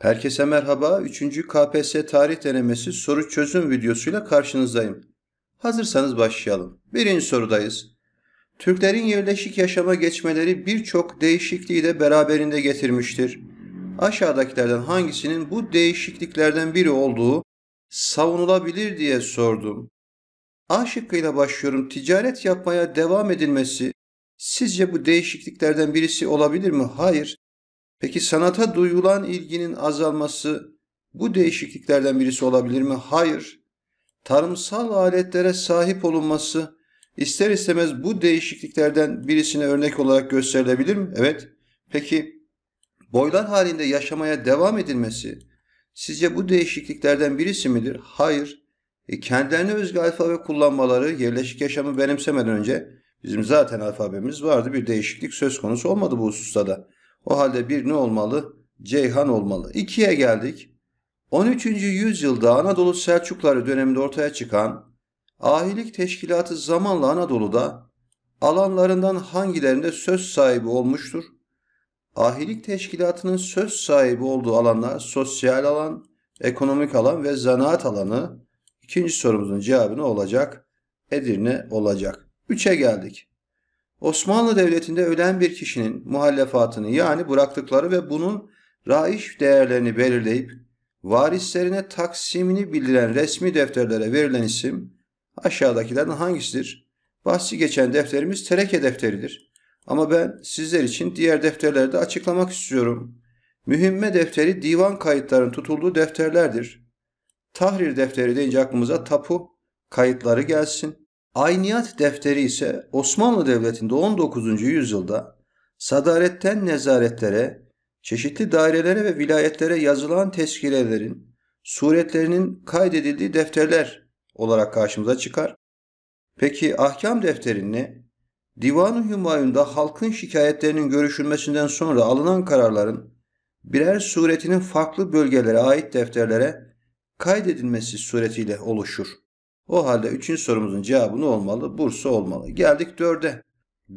Herkese merhaba. 3. KPSS tarih denemesi soru çözüm videosuyla karşınızdayım. Hazırsanız başlayalım. Birinci sorudayız. Türklerin yerleşik yaşama geçmeleri birçok değişikliği de beraberinde getirmiştir. Aşağıdakilerden hangisinin bu değişikliklerden biri olduğu savunulabilir diye sordum. A şıkkıyla başlıyorum. Ticaret yapmaya devam edilmesi sizce bu değişikliklerden birisi olabilir mi? Hayır. Peki sanata duyulan ilginin azalması bu değişikliklerden birisi olabilir mi? Hayır. Tarımsal aletlere sahip olunması ister istemez bu değişikliklerden birisine örnek olarak gösterilebilir mi? Evet. Peki boylar halinde yaşamaya devam edilmesi sizce bu değişikliklerden birisi midir? Hayır. E, kendilerine özgü alfabe kullanmaları yerleşik yaşamı benimsemeden önce bizim zaten alfabemiz vardı. Bir değişiklik söz konusu olmadı bu hususta da. O halde bir ne olmalı? Ceyhan olmalı. İkiye geldik. 13. yüzyılda Anadolu Selçukları döneminde ortaya çıkan ahilik teşkilatı zamanla Anadolu'da alanlarından hangilerinde söz sahibi olmuştur? Ahilik teşkilatının söz sahibi olduğu alanlar sosyal alan, ekonomik alan ve zanaat alanı. İkinci sorumuzun cevabı ne olacak? Edirne olacak. 3'e geldik. Osmanlı Devleti'nde ölen bir kişinin muhallefatını yani bıraktıkları ve bunun raiş değerlerini belirleyip varislerine taksimini bildiren resmi defterlere verilen isim aşağıdakilerden hangisidir? Bahsi geçen defterimiz tereke defteridir. Ama ben sizler için diğer defterleri de açıklamak istiyorum. Mühimme defteri divan kayıtların tutulduğu defterlerdir. Tahrir defteri deyince aklımıza tapu, kayıtları gelsin. Ayniyat defteri ise Osmanlı Devleti'nde 19. yüzyılda sadaretten nezaretlere, çeşitli dairelere ve vilayetlere yazılan tezkirelerin suretlerinin kaydedildiği defterler olarak karşımıza çıkar. Peki ahkam defterini Divan-ı Hümayun'da halkın şikayetlerinin görüşülmesinden sonra alınan kararların birer suretinin farklı bölgelere ait defterlere kaydedilmesi suretiyle oluşur. O halde üçüncü sorumuzun cevabı ne olmalı? Bursa olmalı. Geldik dörde.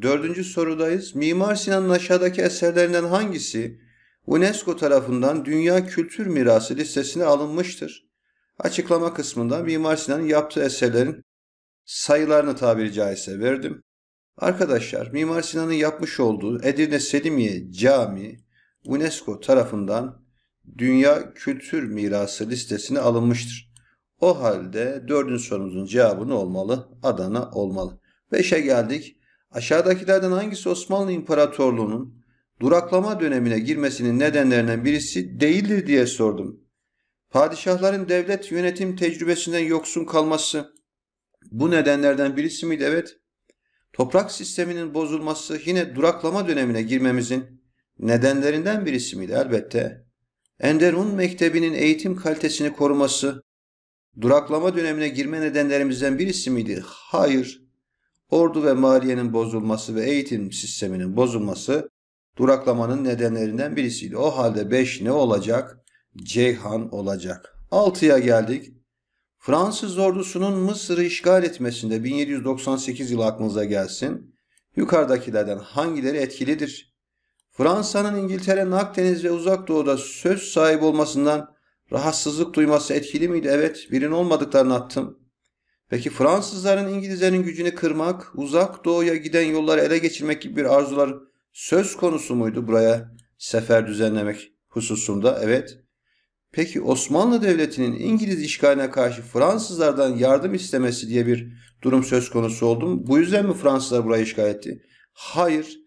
Dördüncü sorudayız. Mimar Sinan'ın aşağıdaki eserlerinden hangisi UNESCO tarafından Dünya Kültür Mirası listesine alınmıştır? Açıklama kısmında Mimar Sinan'ın yaptığı eserlerin sayılarını tabiri caizse verdim. Arkadaşlar Mimar Sinan'ın yapmış olduğu Edirne Selimiye Camii UNESCO tarafından Dünya Kültür Mirası listesine alınmıştır. O halde dördüncü sorumuzun cevabı ne olmalı? Adana olmalı. Beşe geldik. Aşağıdakilerden hangisi Osmanlı İmparatorluğu'nun duraklama dönemine girmesinin nedenlerinden birisi değildir diye sordum. Padişahların devlet yönetim tecrübesinden yoksun kalması bu nedenlerden birisi miydi? Evet. Toprak sisteminin bozulması yine duraklama dönemine girmemizin nedenlerinden birisi miydi? Elbette. Enderun Mektebi'nin eğitim kalitesini koruması Duraklama dönemine girme nedenlerimizden birisi miydi? Hayır. Ordu ve maliyenin bozulması ve eğitim sisteminin bozulması duraklamanın nedenlerinden birisiydi. O halde 5 ne olacak? Ceyhan olacak. 6'ya geldik. Fransız ordusunun Mısır'ı işgal etmesinde 1798 yılı aklınıza gelsin. Yukarıdakilerden hangileri etkilidir? Fransa'nın İngiltere'nin Akdeniz ve Uzak Doğu'da söz sahibi olmasından Rahatsızlık duyması etkili miydi? Evet. Birinin olmadıklarını attım. Peki Fransızların İngilizlerin gücünü kırmak, uzak doğuya giden yolları ele geçirmek gibi bir arzular söz konusu muydu buraya sefer düzenlemek hususunda? Evet. Peki Osmanlı Devleti'nin İngiliz işgaline karşı Fransızlardan yardım istemesi diye bir durum söz konusu oldu mu? Bu yüzden mi Fransızlar burayı işgal etti? Hayır.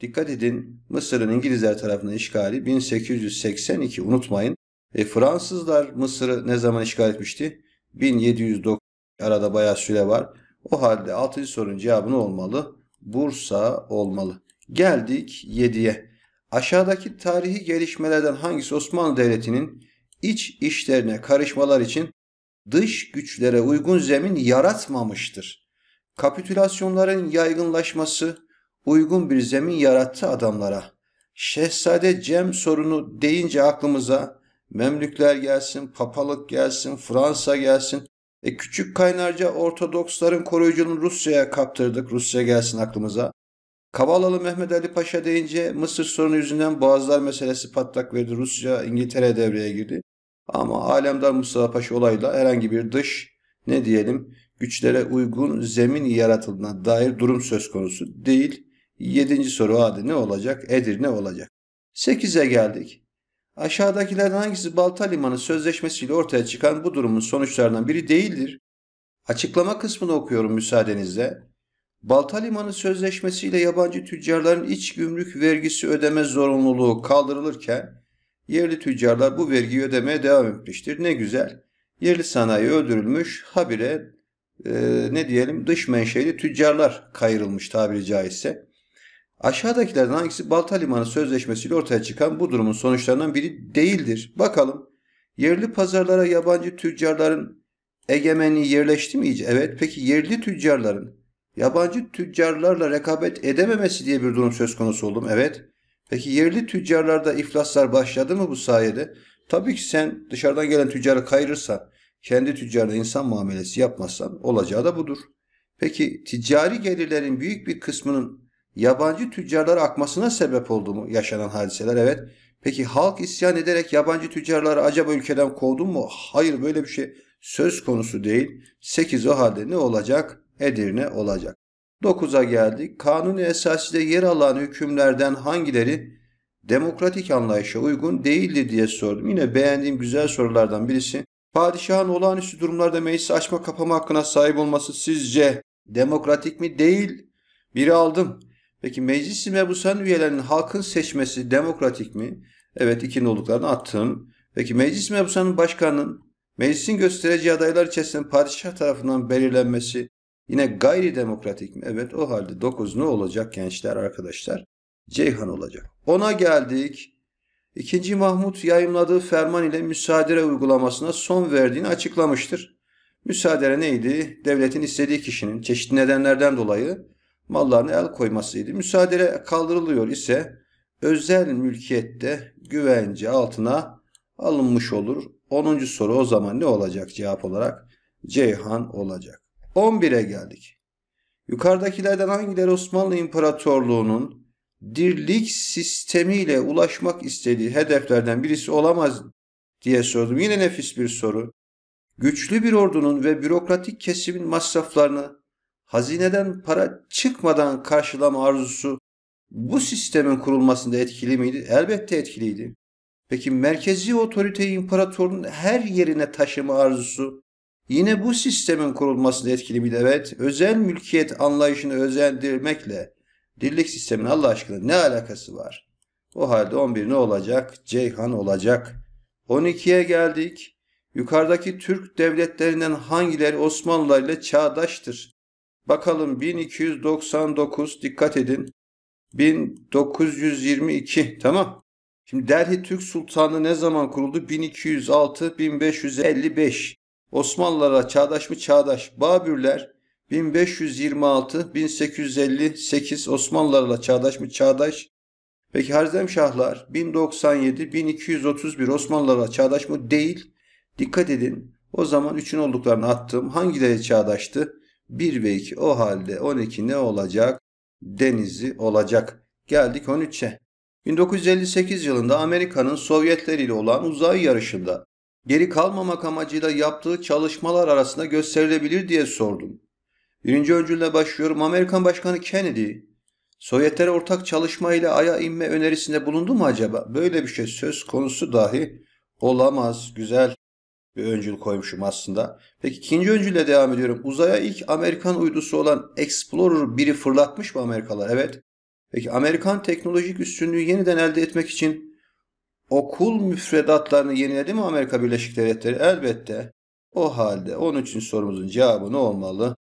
Dikkat edin Mısır'ın İngilizler tarafından işgali 1882 unutmayın. E, Fransızlar Mısır'ı ne zaman işgal etmişti? 1790 arada bayağı süre var. O halde 6. sorunun cevabı ne olmalı? Bursa olmalı. Geldik 7'ye. Aşağıdaki tarihi gelişmelerden hangisi Osmanlı Devleti'nin iç işlerine karışmalar için dış güçlere uygun zemin yaratmamıştır? Kapitülasyonların yaygınlaşması uygun bir zemin yarattı adamlara. Şehzade Cem sorunu deyince aklımıza Memlükler gelsin, papalık gelsin, Fransa gelsin. E küçük kaynarca Ortodoksların koruyucunu Rusya'ya kaptırdık. Rusya gelsin aklımıza. Kavalalı Mehmet Ali Paşa deyince Mısır sorunu yüzünden Boğazlar meselesi patlak verdi. Rusya, İngiltere devreye girdi. Ama Alemdar Mustafa Paşa olayla herhangi bir dış ne diyelim güçlere uygun zemin yaratıldığına dair durum söz konusu değil. Yedinci soru hadi ne olacak? Edir ne olacak? Sekize geldik. Aşağıdakilerden hangisi Balta Limanı Sözleşmesi ile ortaya çıkan bu durumun sonuçlarından biri değildir? Açıklama kısmını okuyorum müsaadenizle. Balta Limanı Sözleşmesi ile yabancı tüccarların iç gümrük vergisi ödeme zorunluluğu kaldırılırken yerli tüccarlar bu vergiyi ödemeye devam etmiştir. Ne güzel. Yerli sanayi öldürülmüş, habire e, ne diyelim dış menşeli tüccarlar kayırılmış tabiri caizse. Aşağıdakilerden hangisi Balta Limanı Sözleşmesi ile ortaya çıkan bu durumun sonuçlarından biri değildir? Bakalım. Yerli pazarlara yabancı tüccarların egemenliği yerleşti mi iyice? Evet. Peki yerli tüccarların yabancı tüccarlarla rekabet edememesi diye bir durum söz konusu oldu mu? Evet. Peki yerli tüccarlarda iflaslar başladı mı bu sayede? Tabii ki sen dışarıdan gelen tüccarı kayırırsan, kendi tüccarına insan muamelesi yapmazsan olacağı da budur. Peki ticari gelirlerin büyük bir kısmının yabancı tüccarlara akmasına sebep oldu mu yaşanan hadiseler? Evet. Peki halk isyan ederek yabancı tüccarları acaba ülkeden kovdun mu? Hayır böyle bir şey söz konusu değil. 8 o halde ne olacak? Edirne olacak. 9'a geldik. Kanuni esaside yer alan hükümlerden hangileri demokratik anlayışa uygun değildir diye sordum. Yine beğendiğim güzel sorulardan birisi. Padişahın olağanüstü durumlarda meclisi açma kapama hakkına sahip olması sizce demokratik mi değil? Biri aldım. Peki meclis bu mebusan üyelerinin halkın seçmesi demokratik mi? Evet ikinin olduklarını attım. Peki meclis mebusanın başkanının meclisin göstereceği adaylar içerisinde padişah tarafından belirlenmesi yine gayri demokratik mi? Evet o halde 9 ne olacak gençler arkadaşlar? Ceyhan olacak. Ona geldik. İkinci Mahmut yayımladığı ferman ile müsaadere uygulamasına son verdiğini açıklamıştır. Müsaadere neydi? Devletin istediği kişinin çeşitli nedenlerden dolayı mallarına el koymasıydı. Müsaade kaldırılıyor ise özel mülkiyette güvence altına alınmış olur. 10. soru o zaman ne olacak cevap olarak? Ceyhan olacak. 11'e geldik. Yukarıdakilerden hangileri Osmanlı İmparatorluğu'nun dirlik sistemiyle ulaşmak istediği hedeflerden birisi olamaz diye sordum. Yine nefis bir soru. Güçlü bir ordunun ve bürokratik kesimin masraflarını hazineden para çıkmadan karşılama arzusu bu sistemin kurulmasında etkili miydi? Elbette etkiliydi. Peki merkezi otoriteyi imparatorun her yerine taşıma arzusu yine bu sistemin kurulmasında etkili miydi? Evet, özel mülkiyet anlayışını özendirmekle dirlik sistemin Allah aşkına ne alakası var? O halde 11 ne olacak? Ceyhan olacak. 12'ye geldik. Yukarıdaki Türk devletlerinden hangileri Osmanlılar ile çağdaştır? Bakalım 1299 dikkat edin. 1922 tamam. Şimdi Delhi Türk sultanlığı ne zaman kuruldu? 1206-1555. Osmanlılara çağdaş mı çağdaş? Babürler 1526-1858 Osmanlılarla çağdaş mı çağdaş? Peki Şahlar 1097-1231 Osmanlılarla çağdaş mı? Değil. Dikkat edin. O zaman üçün olduklarını attım. Hangileri çağdaştı? 1 ve 2 o halde 12 ne olacak? Denizi olacak. Geldik 13'e. 1958 yılında Amerika'nın Sovyetler ile olan uzay yarışında geri kalmamak amacıyla yaptığı çalışmalar arasında gösterilebilir diye sordum. Birinci öncülüne başlıyorum. Amerikan Başkanı Kennedy, Sovyetler ortak çalışma ile Ay'a inme önerisinde bulundu mu acaba? Böyle bir şey söz konusu dahi olamaz. Güzel bir öncül koymuşum aslında. Peki ikinci öncülle devam ediyorum. Uzaya ilk Amerikan uydusu olan Explorer 1'i fırlatmış mı Amerikalılar? Evet. Peki Amerikan teknolojik üstünlüğü yeniden elde etmek için okul müfredatlarını yeniledi mi Amerika Birleşik Devletleri? Elbette. O halde 13. sorumuzun cevabı ne olmalı?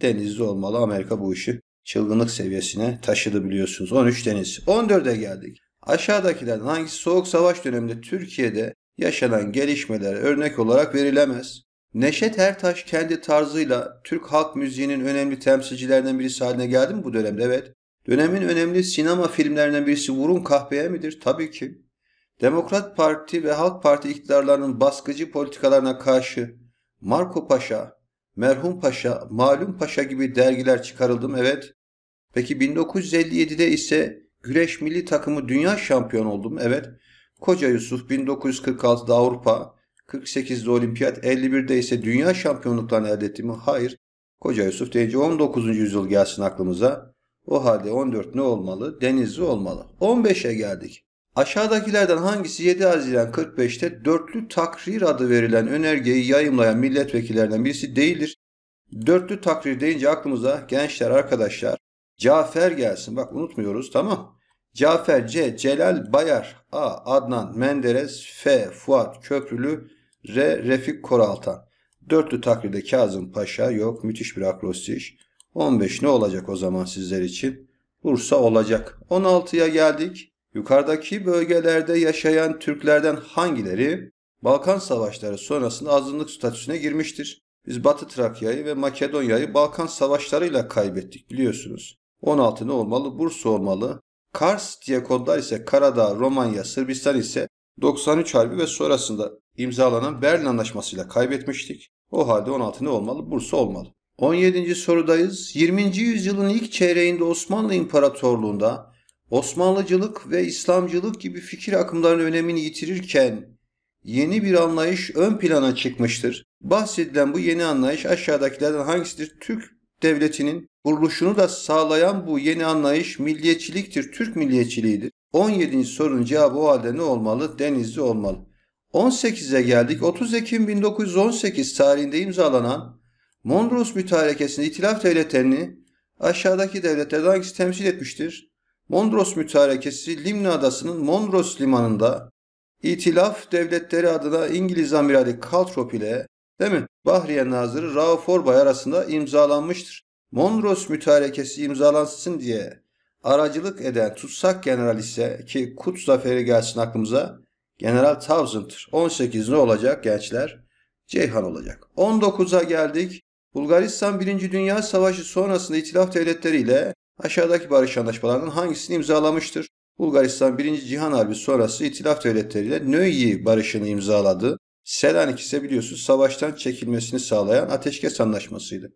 Denizli olmalı. Amerika bu işi çılgınlık seviyesine taşıdı biliyorsunuz. 13 deniz. 14'e geldik. Aşağıdakilerden hangisi soğuk savaş döneminde Türkiye'de yaşanan gelişmeler örnek olarak verilemez. Neşet Ertaş kendi tarzıyla Türk halk müziğinin önemli temsilcilerinden birisi haline geldi mi bu dönemde? Evet. Dönemin önemli sinema filmlerinden birisi Vurun Kahpeye midir? Tabii ki. Demokrat Parti ve Halk Parti iktidarlarının baskıcı politikalarına karşı Marco Paşa, Merhum Paşa, Malum Paşa gibi dergiler çıkarıldım evet. Peki 1957'de ise güreş milli takımı dünya şampiyon oldum evet. Koca Yusuf 1946'da Avrupa, 48'de olimpiyat, 51'de ise dünya şampiyonluklarını elde etti mi? Hayır. Koca Yusuf deyince 19. yüzyıl gelsin aklımıza. O halde 14 ne olmalı? Denizli olmalı. 15'e geldik. Aşağıdakilerden hangisi 7 Haziran 45'te dörtlü takrir adı verilen önergeyi yayımlayan milletvekillerinden birisi değildir? Dörtlü takrir deyince aklımıza gençler, arkadaşlar, Cafer gelsin. Bak unutmuyoruz tamam. Cafer C. Celal Bayar A. Adnan Menderes F. Fuat Köprülü R. Refik Koraltan Dörtlü takdirde Kazım Paşa yok. Müthiş bir akrostiş. 15 ne olacak o zaman sizler için? Bursa olacak. 16'ya geldik. Yukarıdaki bölgelerde yaşayan Türklerden hangileri Balkan Savaşları sonrasında azınlık statüsüne girmiştir? Biz Batı Trakya'yı ve Makedonya'yı Balkan Savaşları'yla kaybettik biliyorsunuz. 16 ne olmalı? Bursa olmalı. Kars diye kodlar ise Karadağ, Romanya, Sırbistan ise 93 Harbi ve sonrasında imzalanan Berlin Anlaşmasıyla kaybetmiştik. O halde 16 ne olmalı? Bursa olmalı. 17. sorudayız. 20. yüzyılın ilk çeyreğinde Osmanlı İmparatorluğu'nda Osmanlıcılık ve İslamcılık gibi fikir akımlarının önemini yitirirken yeni bir anlayış ön plana çıkmıştır. Bahsedilen bu yeni anlayış aşağıdakilerden hangisidir? Türk devletinin kuruluşunu da sağlayan bu yeni anlayış milliyetçiliktir, Türk milliyetçiliğidir. 17. sorunun cevabı o halde ne olmalı? Denizli olmalı. 18'e geldik. 30 Ekim 1918 tarihinde imzalanan Mondros Mütarekesi'nde itilaf Devletleri'ni aşağıdaki devletlerden hangisi temsil etmiştir? Mondros Mütarekesi Limna Adası'nın Mondros Limanı'nda İtilaf Devletleri adına İngiliz amirali Kaltrop ile değil mi? Bahriye Nazırı Rauf Orbay arasında imzalanmıştır. Mondros mütarekesi imzalansın diye aracılık eden tutsak general ise ki Kut zaferi gelsin aklımıza General Townsend'tır. 18 ne olacak gençler? Ceyhan olacak. 19'a geldik. Bulgaristan 1. Dünya Savaşı sonrasında itilaf devletleriyle aşağıdaki barış anlaşmalarının hangisini imzalamıştır? Bulgaristan 1. Cihan Harbi sonrası itilaf devletleriyle Nöyi barışını imzaladı. Selanik ise biliyorsunuz savaştan çekilmesini sağlayan ateşkes anlaşmasıydı.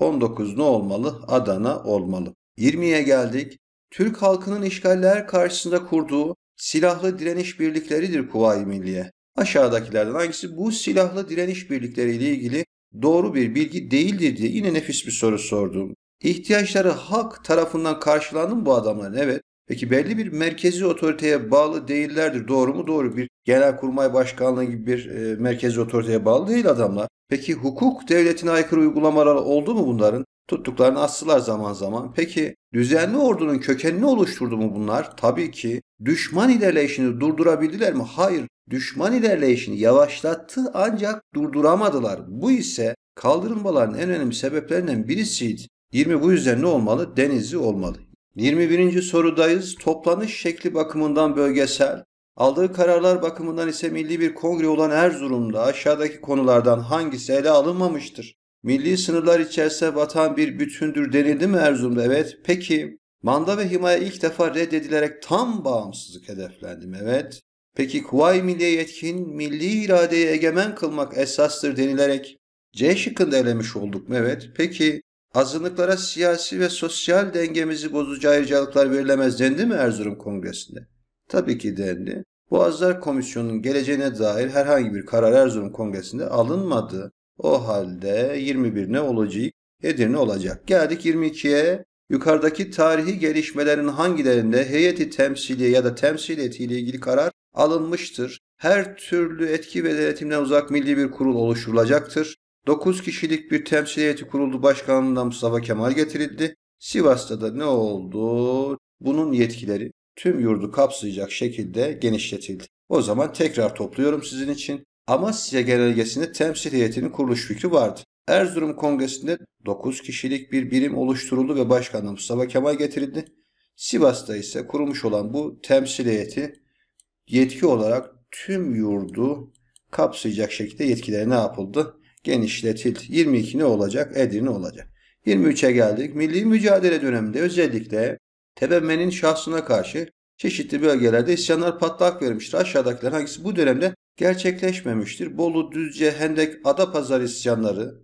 19 ne olmalı? Adana olmalı. 20'ye geldik. Türk halkının işgaller karşısında kurduğu silahlı direniş birlikleridir Kuvayi Milliye. Aşağıdakilerden hangisi bu silahlı direniş birlikleriyle ilgili doğru bir bilgi değildir diye yine nefis bir soru sordum. İhtiyaçları halk tarafından karşılandı mı bu adamların? Evet. Peki belli bir merkezi otoriteye bağlı değillerdir. Doğru mu? Doğru. Bir Genelkurmay Başkanlığı gibi bir e, merkezi otoriteye bağlı değil adamlar. Peki hukuk devletine aykırı uygulamalar oldu mu bunların? Tuttuklarını astılar zaman zaman. Peki düzenli ordunun kökenini oluşturdu mu bunlar? Tabii ki. Düşman ilerleyişini durdurabildiler mi? Hayır. Düşman ilerleyişini yavaşlattı ancak durduramadılar. Bu ise kaldırılmaların en önemli sebeplerinden birisiydi. 20 bu yüzden ne olmalı? Denizli olmalı. 21. sorudayız. Toplanış şekli bakımından bölgesel, Aldığı kararlar bakımından ise milli bir kongre olan Erzurum'da aşağıdaki konulardan hangisi ele alınmamıştır? Milli sınırlar içerisinde vatan bir bütündür denildi mi Erzurum'da? Evet. Peki manda ve himaye ilk defa reddedilerek tam bağımsızlık hedeflendi mi? Evet. Peki kuvay Milliye yetkin milli iradeyi egemen kılmak esastır denilerek C şıkkında elemiş olduk mu? Evet. Peki azınlıklara siyasi ve sosyal dengemizi bozucu ayrıcalıklar verilemez denildi mi Erzurum Kongresi'nde? Tabii ki dendi. Boğazlar Komisyonu'nun geleceğine dair herhangi bir karar Erzurum Kongresi'nde alınmadı. O halde 21 ne olacak? Edirne olacak. Geldik 22'ye. Yukarıdaki tarihi gelişmelerin hangilerinde heyeti temsili ya da temsiliyeti ile ilgili karar alınmıştır. Her türlü etki ve denetimden uzak milli bir kurul oluşturulacaktır. 9 kişilik bir temsiliyeti kuruldu başkanlığından Mustafa Kemal getirildi. Sivas'ta da ne oldu? Bunun yetkileri tüm yurdu kapsayacak şekilde genişletildi. O zaman tekrar topluyorum sizin için. Amasya genelgesinde temsil heyetinin kuruluş fikri vardı. Erzurum Kongresi'nde 9 kişilik bir birim oluşturuldu ve başkanlığı Mustafa Kemal getirildi. Sivas'ta ise kurulmuş olan bu temsil heyeti yetki olarak tüm yurdu kapsayacak şekilde yetkileri ne yapıldı? Genişletildi. 22 ne olacak? Edirne olacak. 23'e geldik. Milli mücadele döneminde özellikle Tebemmen'in şahsına karşı çeşitli bölgelerde isyanlar patlak vermiştir. Aşağıdakiler hangisi bu dönemde gerçekleşmemiştir? Bolu, Düzce, Hendek, Adapazarı isyanları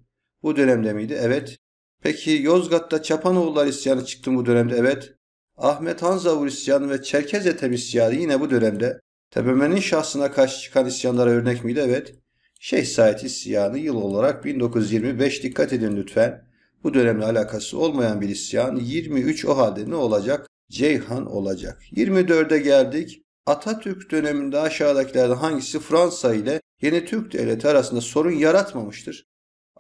bu dönemde miydi? Evet. Peki Yozgat'ta Çapanoğullar isyanı çıktı bu dönemde? Evet. Ahmet Hanzavur isyanı ve Çerkez Ethem isyanı yine bu dönemde. Tebemen'in şahsına karşı çıkan isyanlara örnek miydi? Evet. Şeyh Said isyanı yıl olarak 1925 dikkat edin lütfen bu dönemle alakası olmayan bir isyan 23 o halde ne olacak? Ceyhan olacak. 24'e geldik. Atatürk döneminde aşağıdakilerden hangisi Fransa ile yeni Türk devleti arasında sorun yaratmamıştır?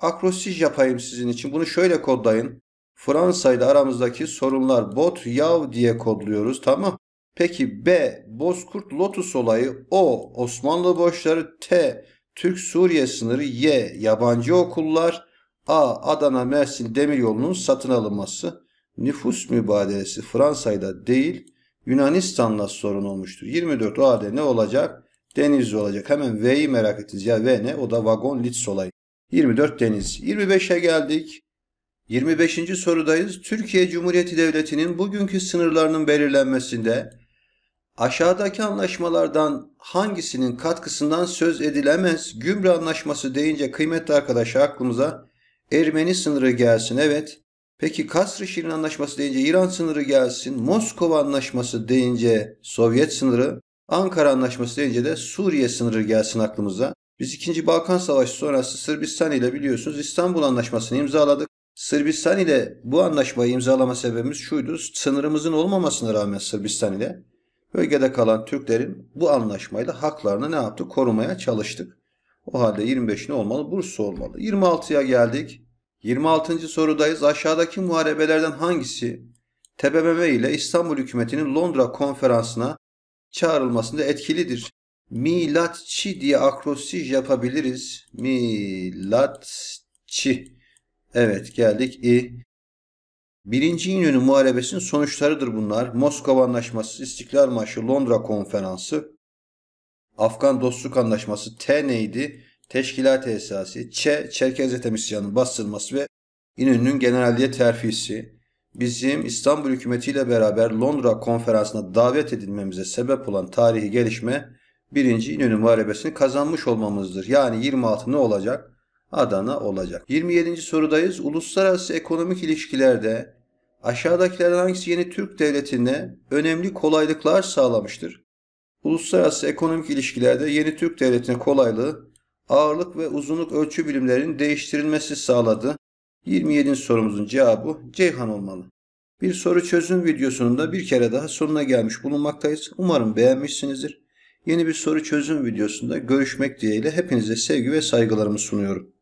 Akrosiz yapayım sizin için. Bunu şöyle kodlayın. Fransa ile aramızdaki sorunlar bot yav diye kodluyoruz tamam. Peki B Bozkurt Lotus olayı O Osmanlı borçları T Türk Suriye sınırı Y yabancı okullar A. Adana Mersin demiryolunun satın alınması nüfus mübadelesi Fransa'yla değil Yunanistan'la sorun olmuştur. 24 o ne olacak? Deniz olacak. Hemen V'yi merak ettiniz. Ya V ne? O da vagon lits olayı. 24 deniz. 25'e geldik. 25. sorudayız. Türkiye Cumhuriyeti Devleti'nin bugünkü sınırlarının belirlenmesinde aşağıdaki anlaşmalardan hangisinin katkısından söz edilemez? Gümrü Anlaşması deyince kıymetli arkadaşlar aklımıza Ermeni sınırı gelsin evet. Peki Kasr-ı Şirin Anlaşması deyince İran sınırı gelsin. Moskova Anlaşması deyince Sovyet sınırı. Ankara Anlaşması deyince de Suriye sınırı gelsin aklımıza. Biz 2. Balkan Savaşı sonrası Sırbistan ile biliyorsunuz İstanbul Anlaşması'nı imzaladık. Sırbistan ile bu anlaşmayı imzalama sebebimiz şuydu. Sınırımızın olmamasına rağmen Sırbistan ile bölgede kalan Türklerin bu anlaşmayla haklarını ne yaptı? Korumaya çalıştık. O halde 25 ne olmalı? Bursa olmalı. 26'ya geldik. 26. sorudayız. Aşağıdaki muharebelerden hangisi TBMM ile İstanbul hükümetinin Londra konferansına çağrılmasında etkilidir? Milatçi diye akrostiş yapabiliriz. Milatçi. Evet geldik. İ. Birinci İnönü Muharebesi'nin sonuçlarıdır bunlar. Moskova Anlaşması, İstiklal Marşı, Londra Konferansı, Afgan Dostluk Anlaşması, T neydi? Teşkilat Esası, Ç, Çerkez Etemisyan'ın bastırılması ve İnönü'nün generalliğe terfisi, bizim İstanbul hükümetiyle beraber Londra konferansına davet edilmemize sebep olan tarihi gelişme, birinci İnönü Muharebesi'ni kazanmış olmamızdır. Yani 26 ne olacak? Adana olacak. 27. sorudayız. Uluslararası ekonomik ilişkilerde aşağıdakilerden hangisi yeni Türk devletine önemli kolaylıklar sağlamıştır? Uluslararası ekonomik ilişkilerde yeni Türk devletine kolaylığı ağırlık ve uzunluk ölçü bilimlerinin değiştirilmesi sağladı. 27. sorumuzun cevabı Ceyhan olmalı. Bir soru çözüm videosunun da bir kere daha sonuna gelmiş bulunmaktayız. Umarım beğenmişsinizdir. Yeni bir soru çözüm videosunda görüşmek dileğiyle hepinize sevgi ve saygılarımı sunuyorum.